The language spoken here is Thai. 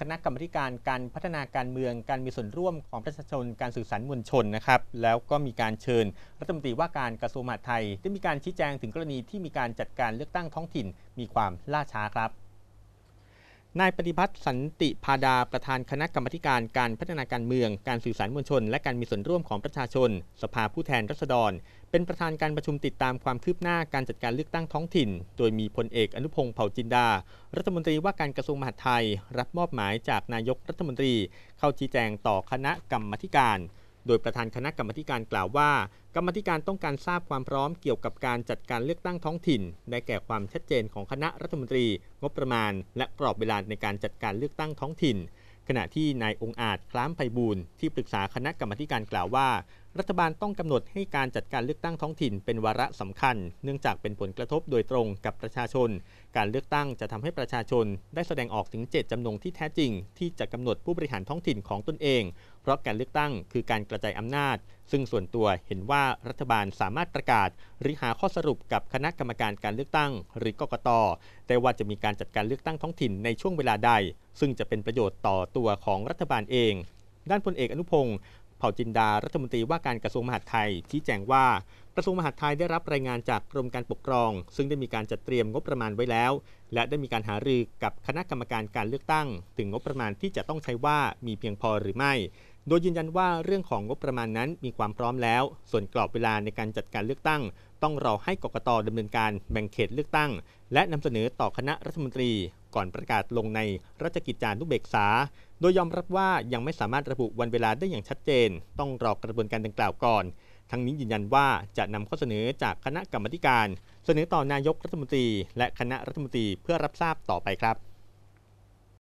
คณะกรรมการการพัฒนาการเมืองการมีส่วนร่วมของประชาชนการสื่อสารมวลชนนะครับ แล้วก็มีการเชิญ รัฐมนตรีว่าการกระทรวงมหาดไทยได้มีการชี้แจงถึงกรณีที่มีการจัดการเลือกตั้งท้องถิ่น มีความล่าช้าครับนายปฏิพัฒน์สันติพาดาประธานคณะกรรมการการพัฒนาการเมืองการสื่อสารมวลชน และการมีส่วนร่วมของประชาชน สภาผู้แทนรัษฎร เป็นประธานการประชุมติดตามความคืบหน้าการจัดการเลือกตั้งท้องถิ่น โดยมีพลเอกอนุพงศ์เผ่าจินดารัฐมนตรีว่าการกระทรวงมหาดไทย รับมอบหมายจากนายกรัฐมนตรี เข้าชี้แจงต่อคณะกรรมการโดยประธานคณะกรรมการกล่าวว่า กรรมการต้องการทราบความพร้อมเกี่ยวกับการจัดการเลือกตั้งท้องถิ่น ได้แก่ความชัดเจนของคณะรัฐมนตรีงบประมาณ และกรอบเวลาในการจัดการเลือกตั้งท้องถิ่น ขณะที่นายองอาจคล้ามไพบูลที่ปรึกษาคณะกรรมการกล่าวว่ารัฐบาลต้องกำหนดให้การจัดการเลือกตั้งท้องถิ่นเป็นวาระสำคัญ เนื่องจากเป็นผลกระทบโดยตรงกับประชาชน การเลือกตั้งจะทำให้ประชาชน ได้แสดงออกถึงเจตจำนงที่แท้จริง ที่จะกำหนดผู้บริหารท้องถิ่นของตนเอง เพราะการเลือกตั้งคือการกระจายอำนาจ ซึ่งส่วนตัวเห็นว่ารัฐบาลสามารถประกาศหรือหาข้อสรุปกับคณะกรรมการการเลือกตั้ง หรือกกตแต่ว่าจะมีการจัดการเลือกตั้งท้องถิ่นในช่วงเวลาใด ซึ่งจะเป็นประโยชน์ต่อตัวของรัฐบาลเอง ด้านพลเอกอนุพงศ์เผ่าจินดารัฐมนตรีว่าการกระทรวงมหาดไทยชี้แจงว่ากระทรวงมหาดไทยได้รับรายงานจากกรมการปกครอง ซึ่งได้มีการจัดเตรียมงบประมาณไว้แล้ว และได้มีการหารือกับคณะกรรมการการเลือกตั้ง ถึงงบประมาณที่จะต้องใช้ว่ามีเพียงพอหรือไม่ โดยยืนยันว่าเรื่องของงบประมาณนั้นมีความพร้อมแล้ว ส่วนกรอบเวลาในการจัดการเลือกตั้ง ต้องรอให้กกตดำเนินการแบ่งเขตเลือกตั้ง และนำเสนอต่อคณะรัฐมนตรีก่อนประกาศลงในรัชกิจจานุเบกษาโดยยอมรับว่ายังไม่สามารถระบุวันเวลาได้อย่างชัดเจน ต้องรอกระบวนการดังกล่าวก่อน ทั้งนี้ยืนยันว่าจะนำข้อเสนอจากคณะกรรมการ เสนอต่อนายกรัฐมนตรีและคณะรัฐมนตรีเพื่อรับทราบต่อไปครับ